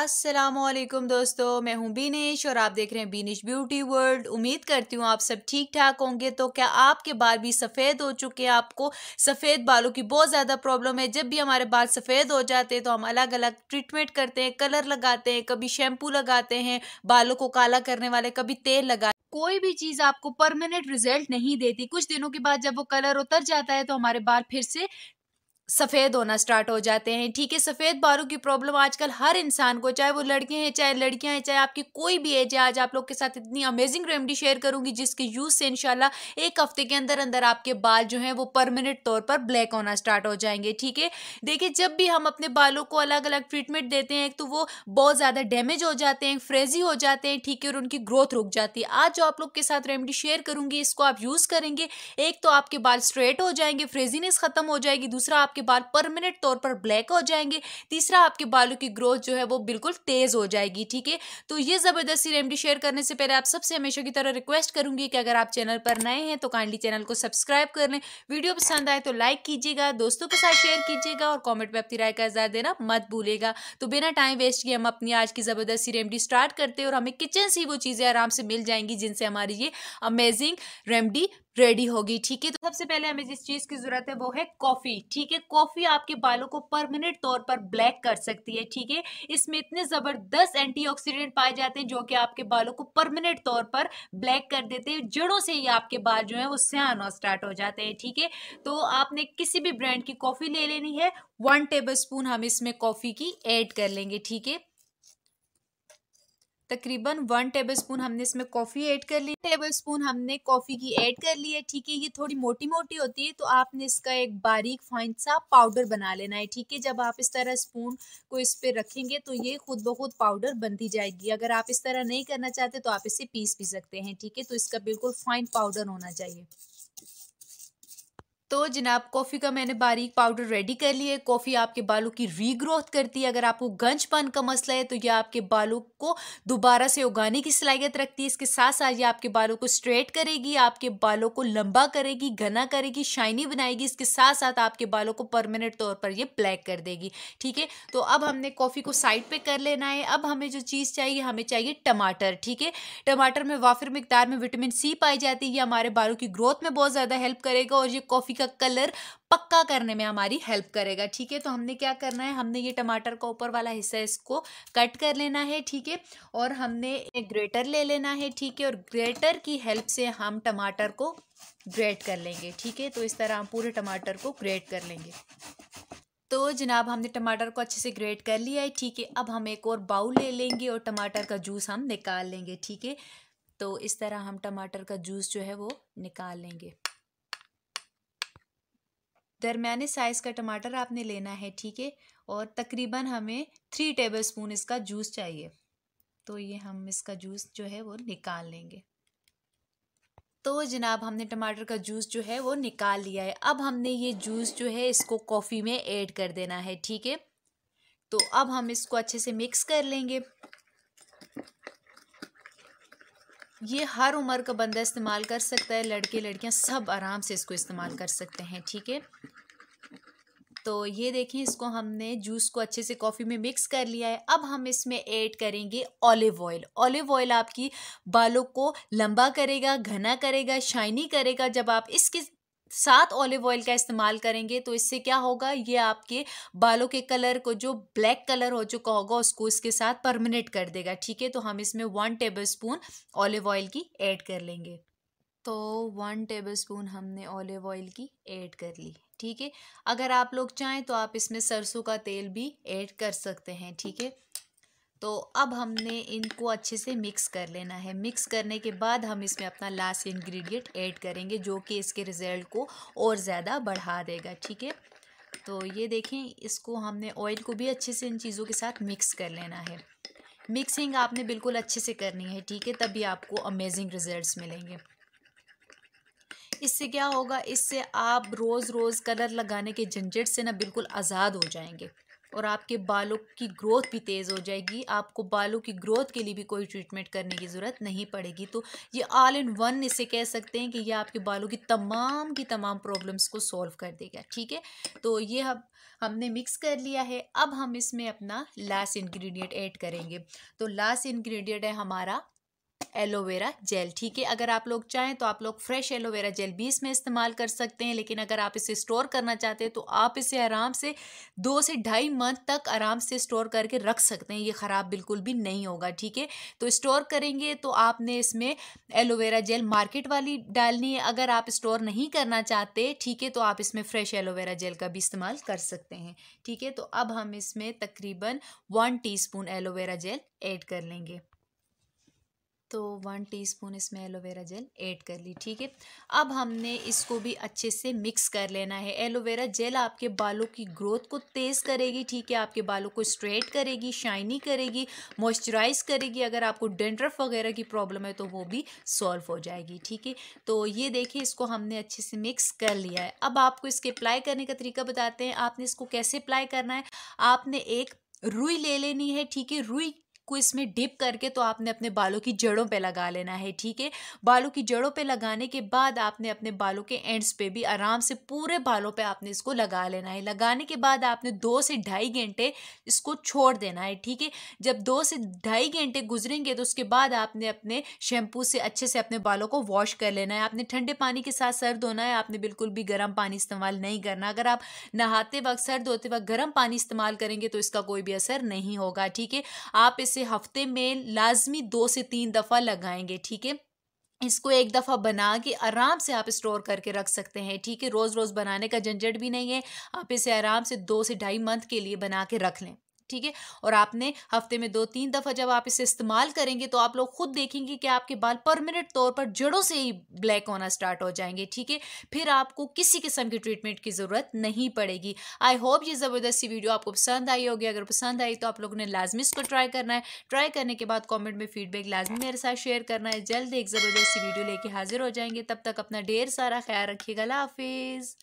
असलम दोस्तों मैं हूं बीनिश और आप देख रहे हैं बीनिश ब्यूटी वर्ल्ड उम्मीद करती हूं आप सब ठीक ठाक होंगे तो क्या आपके बाल भी सफ़ेद हो चुके हैं आपको सफ़ेद बालों की बहुत ज़्यादा प्रॉब्लम है जब भी हमारे बाल सफ़ेद हो जाते हैं तो हम अलग अलग ट्रीटमेंट करते हैं कलर लगाते हैं कभी शैम्पू लगाते हैं बालों को काला करने वाले कभी तेल लगाते कोई भी चीज़ आपको परमानेंट रिजल्ट नहीं देती कुछ दिनों के बाद जब वो कलर उतर जाता है तो हमारे बाल फिर से सफ़ेद होना स्टार्ट हो जाते हैं ठीक है सफ़ेद बालों की प्रॉब्लम आजकल हर इंसान को चाहे वो लड़के हैं चाहे लड़कियां हैं चाहे आपकी कोई भी एज है आज आप लोग के साथ इतनी अमेजिंग रेमडी शेयर करूंगी जिसके यूज़ से इनशाला एक हफ्ते के अंदर अंदर आपके बाल जो हैं वो परमानेंट तौर पर ब्लैक होना स्टार्ट हो जाएंगे ठीक है देखिए जब भी हम अपने बालों को अलग अलग ट्रीटमेंट देते हैं तो वो बहुत ज़्यादा डैमेज हो जाते हैं फ्रेजी हो जाते हैं ठीक है और उनकी ग्रोथ रुक जाती है आज जो आप लोग के साथ रेमडी शेयर करूंगी इसको आप यूज़ करेंगे एक तो आपके बाल स्ट्रेट हो जाएंगे फ्रेजीनेस खत्म हो जाएगी दूसरा आपके आपके बाल परमानेंट तौर पर ब्लैक हो जाएंगे तीसरा आपके बालों की ग्रोथ जो है वो बिल्कुल तेज़ हो जाएगी ठीक है तो ये ज़बरदस्ती रेमडी शेयर करने से पहले आप सबसे हमेशा की तरह रिक्वेस्ट करूंगी कि अगर आप चैनल पर नए हैं तो काइंडली चैनल को सब्सक्राइब कर लें वीडियो पसंद आए तो लाइक कीजिएगा दोस्तों के साथ शेयर कीजिएगा और कॉमेंट में अपनी राय का इजहार देना मत भूलेगा तो बिना टाइम वेस्ट किए हम अपनी आज की ज़बरदस्ती रेमडी स्टार्ट करते हैं और हमें किचन से ही वो चीज़ें आराम से मिल जाएंगी जिनसे हमारी ये अमेजिंग रेमडी रेडी होगी ठीक है तो सबसे पहले हमें जिस चीज़ की ज़रूरत है वो है कॉफ़ी ठीक है कॉफ़ी आपके बालों को परमानेंट तौर पर ब्लैक कर सकती है ठीक है इसमें इतने ज़बरदस्त एंटीऑक्सीडेंट पाए जाते हैं जो कि आपके बालों को परमानेंट तौर पर ब्लैक कर देते हैं जड़ों से ही आपके बाल जो है वो सियाना स्टार्ट हो जाते हैं ठीक है तो आपने किसी भी ब्रांड की कॉफ़ी ले लेनी है वन टेबल स्पून हम इसमें कॉफ़ी की एड कर लेंगे ठीक है तकरीबन वन टेबल स्पून हमने इसमें कॉफ़ी ऐड कर ली टेबल स्पून हमने कॉफ़ी की ऐड कर ली है ठीक है ये थोड़ी मोटी मोटी होती है तो आपने इसका एक बारीक फाइन सा पाउडर बना लेना है ठीक है जब आप इस तरह स्पून को इस पर रखेंगे तो ये खुद ब खुद पाउडर बनती जाएगी अगर आप इस तरह नहीं करना चाहते तो आप इसे पीस भी सकते हैं ठीक है तो इसका बिल्कुल फाइन पाउडर होना चाहिए तो जनाब कॉफ़ी का मैंने बारीक पाउडर रेडी कर लिया है कॉफ़ी आपके बालों की रीग्रोथ करती है अगर आपको गंजपन का मसला है तो यह आपके बालों को दोबारा से उगाने की सलाहियत रखती है इसके साथ साथ ये आपके बालों को स्ट्रेट करेगी आपके बालों को लंबा करेगी घना करेगी शाइनी बनाएगी इसके साथ साथ आपके बालों को परमानेंट तौर पर यह ब्लैक कर देगी ठीक है तो अब हमने कॉफ़ी को साइड पर कर लेना है अब हमें जो चीज़ चाहिए हमें चाहिए टमाटर ठीक है टमाटर में वाफिर मकदार में विटामिन सी पाई जाती है ये हमारे बालों की ग्रोथ में बहुत ज़्यादा हेल्प करेगा और ये कॉफ़ी का कलर पक्का करने में हमारी हेल्प करेगा ठीक है तो हमने क्या करना है हमने ये टमाटर का ऊपर वाला हिस्सा इसको कट कर लेना है ठीक है और हमने एक ग्रेटर ले लेना है ठीक है और ग्रेटर की हेल्प से हम टमाटर को ग्रेट कर लेंगे ठीक है तो इस तरह हम पूरे टमाटर को ग्रेट कर लेंगे तो जनाब हमने टमाटर को अच्छे से ग्रेट कर लिया है ठीक है अब हम एक और बाउल ले लेंगे और टमाटर का जूस हम निकाल लेंगे ठीक है तो इस तरह हम टमाटर का जूस जो है वो निकाल लेंगे दरमियाने साइज़ का टमाटर आपने लेना है ठीक है और तकरीबन हमें थ्री टेबल स्पून इसका जूस चाहिए तो ये हम इसका जूस जो है वो निकाल लेंगे तो जनाब हमने टमाटर का जूस जो है वो निकाल लिया है अब हमने ये जूस जो है इसको कॉफ़ी में ऐड कर देना है ठीक है तो अब हम इसको अच्छे से मिक्स कर लेंगे ये हर उम्र का बंदा इस्तेमाल कर सकता है लड़के लड़कियां सब आराम से इसको इस्तेमाल कर सकते हैं ठीक है तो ये देखें इसको हमने जूस को अच्छे से कॉफ़ी में मिक्स कर लिया है अब हम इसमें ऐड करेंगे ऑलिव ऑयल ऑलिव ऑयल आपकी बालों को लंबा करेगा घना करेगा शाइनी करेगा जब आप इसके साथ ऑलिव ऑयल का इस्तेमाल करेंगे तो इससे क्या होगा ये आपके बालों के कलर को जो ब्लैक कलर हो चुका होगा उसको इसके साथ परमानेंट कर देगा ठीक है तो हम इसमें one tablespoon olive oil की ऐड कर लेंगे तो वन टेबल स्पून हमने ऑलिव ऑयल की ऐड कर ली ठीक है अगर आप लोग चाहें तो आप इसमें सरसों का तेल भी ऐड कर सकते हैं ठीक है तो अब हमने इनको अच्छे से मिक्स कर लेना है मिक्स करने के बाद हम इसमें अपना लास्ट इंग्रेडिएंट ऐड करेंगे जो कि इसके रिज़ल्ट को और ज़्यादा बढ़ा देगा ठीक है तो ये देखें इसको हमने ऑयल को भी अच्छे से इन चीज़ों के साथ मिक्स कर लेना है मिक्सिंग आपने बिल्कुल अच्छे से करनी है ठीक है तभी आपको अमेजिंग रिज़ल्ट मिलेंगे इससे क्या होगा इससे आप रोज़ रोज़ कलर लगाने के झंझट से ना बिल्कुल आज़ाद हो जाएंगे और आपके बालों की ग्रोथ भी तेज़ हो जाएगी आपको बालों की ग्रोथ के लिए भी कोई ट्रीटमेंट करने की ज़रूरत नहीं पड़ेगी तो ये ऑल इन वन इसे कह सकते हैं कि ये आपके बालों की तमाम की तमाम प्रॉब्लम्स को सॉल्व कर देगा ठीक है तो ये हम हमने मिक्स कर लिया है अब हम इसमें अपना लास्ट इन्ग्रीडियंट ऐड करेंगे तो लास्ट इन्ग्रीडियंट है हमारा एलोवेरा जेल ठीक है अगर आप लोग चाहें तो आप लोग फ्रेश एलोवेरा जेल भी इसमें इस्तेमाल कर सकते हैं लेकिन अगर आप इसे स्टोर करना चाहते हैं तो आप इसे आराम से दो से ढाई मंथ तक आराम से स्टोर करके रख सकते हैं ये ख़राब बिल्कुल भी नहीं होगा ठीक है तो स्टोर करेंगे तो आपने इसमें एलोवेरा जेल मार्केट वाली डालनी है अगर आप स्टोर नहीं करना चाहते ठीक है तो आप इसमें फ्रेश एलोवेरा जेल का भी इस्तेमाल कर सकते हैं ठीक है तो अब हम इसमें तकरीबन one tea aloe vera gel add कर लेंगे तो वन टीस्पून इसमें एलोवेरा जेल ऐड कर ली ठीक है अब हमने इसको भी अच्छे से मिक्स कर लेना है एलोवेरा जेल आपके बालों की ग्रोथ को तेज़ करेगी ठीक है आपके बालों को स्ट्रेट करेगी शाइनी करेगी मॉइस्चराइज करेगी अगर आपको डेंड्रफ वगैरह की प्रॉब्लम है तो वो भी सॉल्व हो जाएगी ठीक है तो ये देखिए इसको हमने अच्छे से मिक्स कर लिया है अब आपको इसके अप्लाई करने का तरीका बताते हैं आपने इसको कैसे अप्लाई करना है आपने एक रुई ले लेनी है ठीक है रुई को इसमें डिप करके तो आपने अपने बालों की जड़ों पे लगा लेना है ठीक है बालों की जड़ों पे लगाने के बाद आपने अपने बालों के एंड्स पे भी आराम से पूरे बालों पे आपने इसको लगा लेना है लगाने के बाद आपने दो से ढाई घंटे इसको छोड़ देना है ठीक है जब दो से ढाई घंटे गुजरेंगे तो उसके बाद आपने अपने शैम्पू से अच्छे से अपने बालों को वॉश कर लेना है आपने ठंडे पानी के साथ सर धोना है आपने बिल्कुल भी गर्म पानी इस्तेमाल नहीं करना अगर आप नहाते वक्त सर धोते वक्त गर्म पानी इस्तेमाल करेंगे तो इसका कोई भी असर नहीं होगा ठीक है आप इस इसे हफ्ते में लाजमी दो से तीन दफ़ा लगाएंगे ठीक है इसको एक दफ़ा बना के आराम से आप स्टोर करके रख सकते हैं ठीक है रोज़ रोज़ बनाने का झंझट भी नहीं है आप इसे आराम से दो से ढाई मंथ के लिए बना के रख लें ठीक है और आपने हफ्ते में दो तीन दफ़ा जब आप इसे इस्तेमाल करेंगे तो आप लोग खुद देखेंगे कि आपके बाल परमानेंट तौर पर जड़ों से ही ब्लैक होना स्टार्ट हो जाएंगे ठीक है फिर आपको किसी किस्म की ट्रीटमेंट की ज़रूरत नहीं पड़ेगी आई होप ये जबरदस्ती वीडियो आपको पसंद आई होगी अगर पसंद आई तो आप लोगों ने लाजमी इसको ट्राई करना है ट्राई करने के बाद कॉमेंट में फीडबैक लाजमी मेरे साथ शेयर करना है जल्द एक जबरदस्ती वीडियो लेके हाजिर हो जाएंगे तब तक अपना ढेर सारा ख्याल रखिएगा हाफिज़